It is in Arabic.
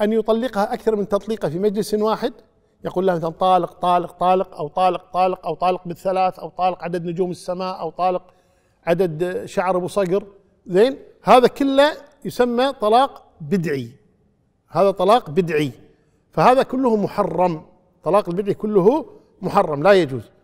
أن يطلقها أكثر من تطليقة في مجلس واحد يقول لها مثلا طالق طالق طالق أو طالق طالق أو طالق بالثلاث أو طالق عدد نجوم السماء أو طالق عدد شعر أبو صقر زين هذا كله يسمى طلاق بدعي هذا طلاق بدعي فهذا كله محرم طلاق البدعي كله محرم لا يجوز